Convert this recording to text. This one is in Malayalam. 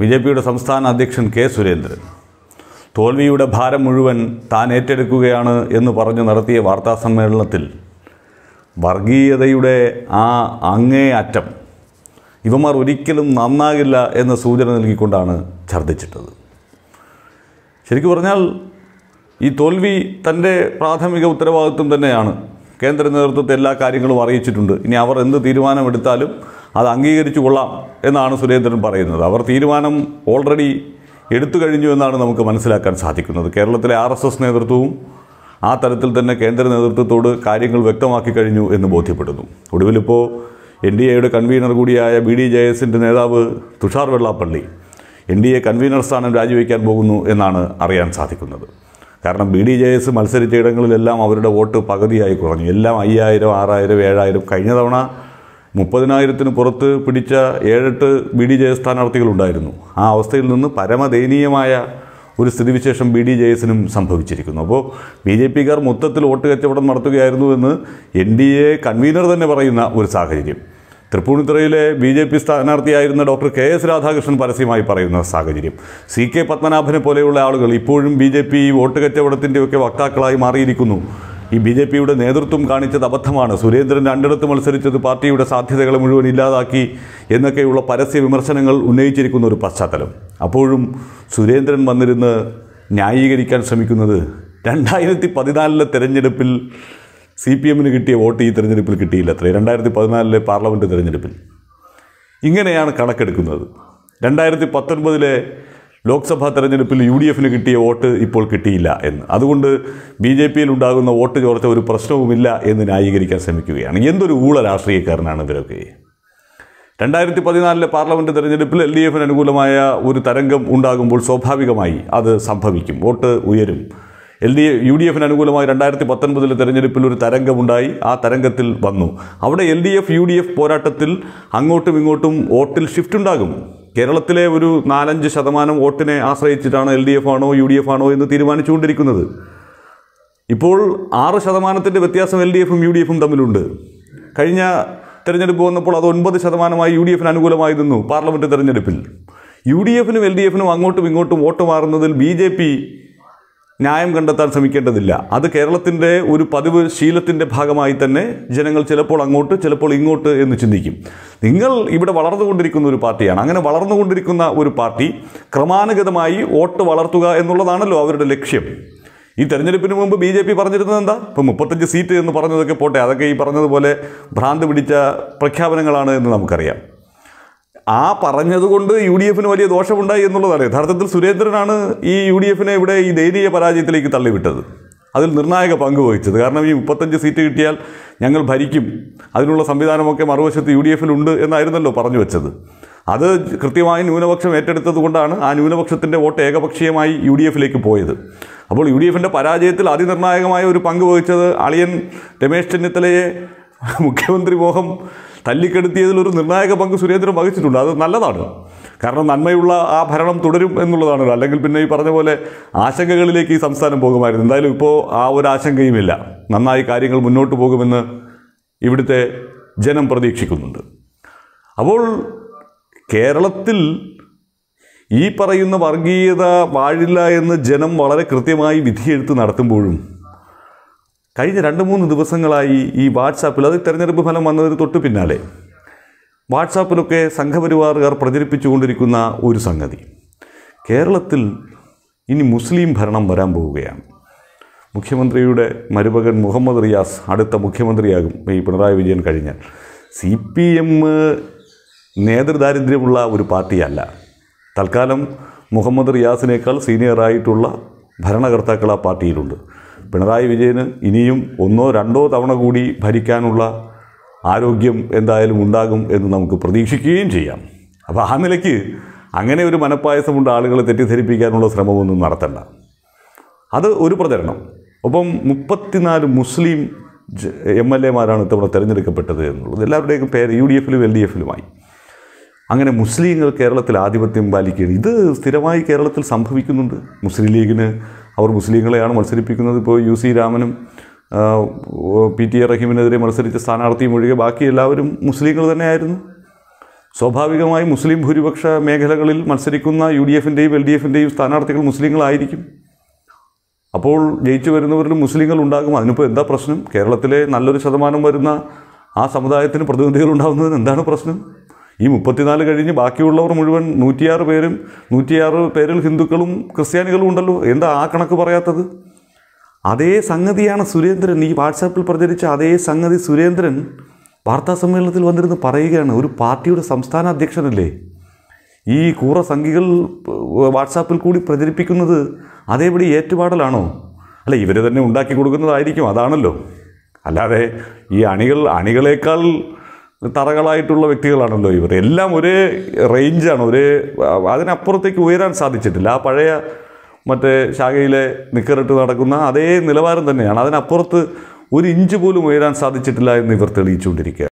ബി ജെ പിയുടെ സംസ്ഥാന അധ്യക്ഷൻ കെ സുരേന്ദ്രൻ തോൽവിയുടെ ഭാരം മുഴുവൻ താൻ ഏറ്റെടുക്കുകയാണ് എന്ന് പറഞ്ഞ് നടത്തിയ വാർത്താ സമ്മേളനത്തിൽ വർഗീയതയുടെ ആ അങ്ങേ അറ്റം ഇവന്മാർ ഒരിക്കലും നന്നാകില്ല എന്ന സൂചന നൽകിക്കൊണ്ടാണ് ഛർദ്ദിച്ചിട്ടത് ശരിക്കും പറഞ്ഞാൽ ഈ തോൽവി തൻ്റെ പ്രാഥമിക ഉത്തരവാദിത്വം തന്നെയാണ് കേന്ദ്ര നേതൃത്വത്തെ എല്ലാ കാര്യങ്ങളും അറിയിച്ചിട്ടുണ്ട് ഇനി അവർ എന്ത് തീരുമാനമെടുത്താലും അത് അംഗീകരിച്ചു കൊള്ളാം എന്നാണ് സുരേന്ദ്രൻ പറയുന്നത് അവർ തീരുമാനം ഓൾറെഡി എടുത്തു കഴിഞ്ഞു എന്നാണ് നമുക്ക് മനസ്സിലാക്കാൻ സാധിക്കുന്നത് കേരളത്തിലെ ആർ എസ് എസ് നേതൃത്വവും ആ തരത്തിൽ തന്നെ കേന്ദ്ര നേതൃത്വത്തോട് കാര്യങ്ങൾ വ്യക്തമാക്കി കഴിഞ്ഞു എന്ന് ബോധ്യപ്പെടുന്നു ഒടുവിലിപ്പോൾ എൻ ഡി എയുടെ കൺവീനർ കൂടിയായ ബി ഡി ജെ എസിൻ്റെ നേതാവ് Tushar Vellappally N D A convener സ്ഥാനം രാജിവെക്കാൻ പോകുന്നു എന്നാണ് അറിയാൻ സാധിക്കുന്നത് കാരണം ബി ഡി ജെ എസ് മത്സരിച്ച ഇടങ്ങളിലെല്ലാം അവരുടെ വോട്ട് പകുതിയായി കുറഞ്ഞു എല്ലാം അയ്യായിരം ആറായിരം ഏഴായിരം കഴിഞ്ഞ തവണ മുപ്പതിനായിരത്തിന് പുറത്ത് പിടിച്ച ഏഴെട്ട് ബി ഡി ജെ എസ് സ്ഥാനാർത്ഥികളുണ്ടായിരുന്നു ആ അവസ്ഥയിൽ നിന്ന് പരമദയനീയമായ ഒരു സ്ഥിതിവിശേഷം ബി ഡി ജെ എസിനും സംഭവിച്ചിരിക്കുന്നു അപ്പോൾ ബി ജെ കാർ മൊത്തത്തിൽ വോട്ട് കച്ചവടം നടത്തുകയായിരുന്നു എന്ന് എൻ ഡി എ കൺവീനർ തന്നെ പറയുന്ന ഒരു സാഹചര്യം തൃപ്പൂണിത്തുറയിലെ ബി ജെ പി സ്ഥാനാർത്ഥിയായിരുന്ന ഡോക്ടർ കെ എസ് രാധാകൃഷ്ണൻ പരസ്യമായി പറയുന്ന സാഹചര്യം സി കെ പത്മനാഭനെ പോലെയുള്ള ആളുകൾ ഇപ്പോഴും ബി ജെ പി വോട്ട് കച്ചവടത്തിൻ്റെയൊക്കെ വക്താക്കളായി മാറിയിരിക്കുന്നു ഈ ബി ജെ പിയുടെ നേതൃത്വം കാണിച്ചത് അബദ്ധമാണ് സുരേന്ദ്രൻ രണ്ടിടത്ത് മത്സരിച്ചത് പാർട്ടിയുടെ സാധ്യതകൾ മുഴുവൻ ഇല്ലാതാക്കി എന്നൊക്കെയുള്ള പരസ്യ വിമർശനങ്ങൾ ഉന്നയിച്ചിരിക്കുന്ന ഒരു പശ്ചാത്തലം അപ്പോഴും സുരേന്ദ്രൻ വന്നിരുന്ന് ന്യായീകരിക്കാൻ ശ്രമിക്കുന്നത് രണ്ടായിരത്തി പതിനാലിലെ തെരഞ്ഞെടുപ്പിൽ സി പി എമ്മിന് കിട്ടിയ വോട്ട് ഈ തെരഞ്ഞെടുപ്പിൽ കിട്ടിയില്ല അത്രേ രണ്ടായിരത്തി പതിനാലിലെ പാർലമെൻറ്റ് തെരഞ്ഞെടുപ്പിൽ ഇങ്ങനെയാണ് കണക്കെടുക്കുന്നത് രണ്ടായിരത്തി പത്തൊൻപതിലെ ലോക്സഭാ തെരഞ്ഞെടുപ്പിൽ യു ഡി എഫിന് കിട്ടിയ വോട്ട് ഇപ്പോൾ കിട്ടിയില്ല എന്ന് അതുകൊണ്ട് ബി ജെ പിയിൽ ഉണ്ടാകുന്ന വോട്ട് ചോർച്ച ഒരു പ്രശ്നവുമില്ല എന്ന് ന്യായീകരിക്കാൻ ശ്രമിക്കുകയാണ് എന്തൊരു ഊള രാഷ്ട്രീയക്കാരനാണ് ഇവരൊക്കെ രണ്ടായിരത്തി പതിനാലിലെ പാർലമെൻറ്റ് തെരഞ്ഞെടുപ്പിൽ എൽ ഡി എഫിന് അനുകൂലമായ ഒരു തരംഗം ഉണ്ടാകുമ്പോൾ സ്വാഭാവികമായി അത് സംഭവിക്കും വോട്ട് ഉയരും എൽ ഡി യു ഡി എഫിന് അനുകൂലമായി രണ്ടായിരത്തി പത്തൊൻപതിലെ തെരഞ്ഞെടുപ്പിൽ ഒരു തരംഗമുണ്ടായി ആ തരംഗത്തിൽ വന്നു അവിടെ L D F U D F പോരാട്ടത്തിൽ അങ്ങോട്ടും ഇങ്ങോട്ടും വോട്ടിൽ ഷിഫ്റ്റ് ഉണ്ടാകും കേരളത്തിലെ ഒരു നാലഞ്ച് ശതമാനം വോട്ടിനെ ആശ്രയിച്ചിട്ടാണ് എൽ ഡി എഫ് ആണോ യു ഡി എഫ് ആണോ എന്ന് തീരുമാനിച്ചുകൊണ്ടിരിക്കുന്നത് ഇപ്പോൾ ആറ് ശതമാനത്തിൻ്റെ വ്യത്യാസം എൽ ഡി എഫും യു ഡി എഫും തമ്മിലുണ്ട് കഴിഞ്ഞ തെരഞ്ഞെടുപ്പ് വന്നപ്പോൾ അത് ഒൻപത് ശതമാനമായി യു ഡി എഫിന് അനുകൂലമായിരുന്നു പാർലമെൻറ്റ് തെരഞ്ഞെടുപ്പിൽ യു ഡി എഫിനും എൽ ഡി എഫിനും അങ്ങോട്ടും ഇങ്ങോട്ടും വോട്ട് മാറുന്നതിൽ ബി ജെ പി ന്യായം കണ്ടെത്താൻ ശ്രമിക്കേണ്ടതില്ല അത് കേരളത്തിൻ്റെ ഒരു പതിവ് ശീലത്തിൻ്റെ ഭാഗമായി തന്നെ ജനങ്ങൾ ചിലപ്പോൾ അങ്ങോട്ട് ചിലപ്പോൾ ഇങ്ങോട്ട് എന്ന് ചിന്തിക്കും നിങ്ങൾ ഇവിടെ വളർന്നുകൊണ്ടിരിക്കുന്ന ഒരു പാർട്ടിയാണ് അങ്ങനെ വളർന്നുകൊണ്ടിരിക്കുന്ന ഒരു പാർട്ടി ക്രമാനുഗതമായി വോട്ട് വളർത്തുക എന്നുള്ളതാണല്ലോ അവരുടെ ലക്ഷ്യം ഈ തെരഞ്ഞെടുപ്പിന് മുമ്പ് ബി ജെ പി പറഞ്ഞിരുന്നത് എന്താ ഇപ്പം മുപ്പത്തഞ്ച് സീറ്റ് എന്ന് പറഞ്ഞതൊക്കെ പോട്ടെ അതൊക്കെ ഈ പറഞ്ഞതുപോലെ ഭ്രാന്ത് പിടിച്ച പ്രഖ്യാപനങ്ങളാണ് എന്ന് നമുക്കറിയാം ആ പറഞ്ഞതുകൊണ്ട് യു ഡി എഫിന് വലിയ ദോഷമുണ്ടായി എന്നുള്ളതാണ് യഥാർത്ഥത്തിൽ സുരേന്ദ്രനാണ് ഈ യു ഡി എഫിനെ ഇവിടെ ഈ ദയനീയ പരാജയത്തിലേക്ക് തള്ളിവിട്ടത് അതിൽ നിർണായക പങ്ക് വഹിച്ചത് കാരണം ഈ മുപ്പത്തഞ്ച് സീറ്റ് കിട്ടിയാൽ ഞങ്ങൾ ഭരിക്കും അതിനുള്ള സംവിധാനമൊക്കെ മറുവശത്ത് യു ഡി എഫിലുണ്ട് എന്നായിരുന്നല്ലോ പറഞ്ഞു വെച്ചത് അത് കൃത്യമായി ന്യൂനപക്ഷം ഏറ്റെടുത്തത് കൊണ്ടാണ് ആ ന്യൂനപക്ഷത്തിൻ്റെ വോട്ട് ഏകപക്ഷീയമായി യു ഡി എഫിലേക്ക് പോയത് അപ്പോൾ യു ഡി എഫിൻ്റെ പരാജയത്തിൽ അതിനിർണായകമായ ഒരു പങ്ക് വഹിച്ചത് അളിയൻ രമേശ് ചെന്നിത്തലയെ മുഖ്യമന്ത്രി മോഹം തല്ലിക്കെടുത്തിയതിൽ ഒരു നിർണായക പങ്ക് സുരേന്ദ്രൻ വഹിച്ചിട്ടുണ്ട് അത് നല്ലതാണ് കാരണം നന്മയുള്ള ആ ഭരണം തുടരും എന്നുള്ളതാണല്ലോ അല്ലെങ്കിൽ പിന്നെ ഈ പറഞ്ഞ പോലെ ആശങ്കകളിലേക്ക് ഈ സംസ്ഥാനം പോകുമായിരുന്നു എന്തായാലും ഇപ്പോൾ ആ ഒരു ആശങ്കയുമില്ല നന്നായി കാര്യങ്ങൾ മുന്നോട്ട് പോകുമെന്ന് ഇവിടുത്തെ ജനം പ്രതീക്ഷിക്കുന്നുണ്ട് അപ്പോൾ കേരളത്തിൽ ഈ പറയുന്ന വർഗീയത വാഴില്ല എന്ന് ജനം വളരെ കൃത്യമായി വിധിയെഴുത്ത് നടത്തുമ്പോഴും കഴിഞ്ഞ രണ്ട് മൂന്ന് ദിവസങ്ങളായി ഈ വാട്സാപ്പിൽ അത് തെരഞ്ഞെടുപ്പ് ഫലം വന്നതിന് തൊട്ട് പിന്നാലെ വാട്സാപ്പിലൊക്കെ സംഘപരിവാറുകാർ പ്രചരിപ്പിച്ചുകൊണ്ടിരിക്കുന്ന ഒരു സംഗതി കേരളത്തിൽ ഇനി മുസ്ലിം ഭരണം വരാൻ പോവുകയാണ് മുഖ്യമന്ത്രിയുടെ മരുമകൻ മുഹമ്മദ് റിയാസ് അടുത്ത മുഖ്യമന്ത്രിയാകും ഈ പിണറായി വിജയൻ കഴിഞ്ഞാൽ സി പി എം നേതൃദാരിദ്ര്യമുള്ള ഒരു പാർട്ടിയല്ല തൽക്കാലം മുഹമ്മദ് റിയാസിനേക്കാൾ സീനിയറായിട്ടുള്ള ഭരണകർത്താക്കൾ ആ പാർട്ടിയിലുണ്ട് പിണറായി വിജയന് ഇനിയും ഒന്നോ രണ്ടോ തവണ കൂടി ഭരിക്കാനുള്ള ആരോഗ്യം എന്തായാലും ഉണ്ടാകും എന്ന് നമുക്ക് പ്രതീക്ഷിക്കുകയും ചെയ്യാം അപ്പോൾ ആ നിലയ്ക്ക് അങ്ങനെ ഒരു മനപ്പായസമുണ്ട് ആളുകളെ തെറ്റിദ്ധരിപ്പിക്കാനുള്ള ശ്രമമൊന്നും നടത്തണ്ട അത് ഒരു പ്രചരണം ഒപ്പം മുപ്പത്തിനാല് മുസ്ലിം എം എൽ എമാരാണ് ഇത്തവണ തിരഞ്ഞെടുക്കപ്പെട്ടത് എന്നുള്ളത് എല്ലാവരുടെയും പേര് യു ഡി എഫിലും എൽ ഡി എഫിലുമായി അങ്ങനെ മുസ്ലിങ്ങൾ കേരളത്തിൽ ആധിപത്യം പാലിക്കുകയാണ് ഇത് സ്ഥിരമായി കേരളത്തിൽ സംഭവിക്കുന്നുണ്ട് മുസ്ലിം ലീഗിന് അവർ മുസ്ലിങ്ങളെയാണ് മത്സരിപ്പിക്കുന്നത് ഇപ്പോൾ യു സി രാമനും പി ടി എ റഹീമിനെതിരെ മത്സരിച്ച സ്ഥാനാർത്ഥിയും ഒഴികെ ബാക്കി എല്ലാവരും മുസ്ലിങ്ങൾ തന്നെയായിരുന്നു സ്വാഭാവികമായി മുസ്ലിം ഭൂരിപക്ഷ മേഖലകളിൽ മത്സരിക്കുന്ന യു ഡി എഫിൻ്റെയും എൽ ഡി എഫിൻ്റെയും സ്ഥാനാർത്ഥികൾ മുസ്ലിങ്ങളായിരിക്കും അപ്പോൾ ജയിച്ചു വരുന്നവരിലും മുസ്ലിങ്ങൾ ഉണ്ടാകും അതിനിപ്പോൾ എന്താ പ്രശ്നം കേരളത്തിലെ നല്ലൊരു ശതമാനം വരുന്ന ആ സമുദായത്തിന് പ്രതിനിധികൾ ഉണ്ടാകുന്നതിന് എന്താണ് പ്രശ്നം ഈ മുപ്പത്തിനാല് കഴിഞ്ഞ് ബാക്കിയുള്ളവർ മുഴുവൻ നൂറ്റിയാറ് പേരും നൂറ്റിയാറ് പേരിൽ ഹിന്ദുക്കളും ക്രിസ്ത്യാനികളും ഉണ്ടല്ലോ എന്താ ആ കണക്ക് പറയാത്തത് അതേ സംഗതിയാണ് സുരേന്ദ്രൻ ഈ വാട്സാപ്പിൽ പ്രചരിച്ച അതേ സംഗതി സുരേന്ദ്രൻ വാർത്താ സമ്മേളനത്തിൽ വന്നിരുന്ന് പറയുകയാണ് ഒരു പാർട്ടിയുടെ സംസ്ഥാന അധ്യക്ഷനല്ലേ ഈ കൂറ സംഖികൾ വാട്സാപ്പിൽ കൂടി പ്രചരിപ്പിക്കുന്നത് അതേപടി ഏറ്റുപാടലാണോ അല്ല ഇവർ തന്നെ ഉണ്ടാക്കി കൊടുക്കുന്നതായിരിക്കും അതാണല്ലോ അല്ലാതെ ഈ അണികൾ അണികളേക്കാൾ തറകളായിട്ടുള്ള വ്യക്തികളാണല്ലോ ഇവർ എല്ലാം ഒരേ റേഞ്ചാണ് ഒരേ അതിനപ്പുറത്തേക്ക് ഉയരാൻ സാധിച്ചിട്ടില്ല ആ പഴയ മറ്റേ ശാഖയിലെ നിക്കറിട്ട് നടക്കുന്ന അതേ നിലവാരം തന്നെയാണ് അതിനപ്പുറത്ത് ഒരു ഇഞ്ച് പോലും ഉയരാൻ സാധിച്ചിട്ടില്ല എന്ന് ഇവർ തെളിയിച്ചുകൊണ്ടിരിക്കുക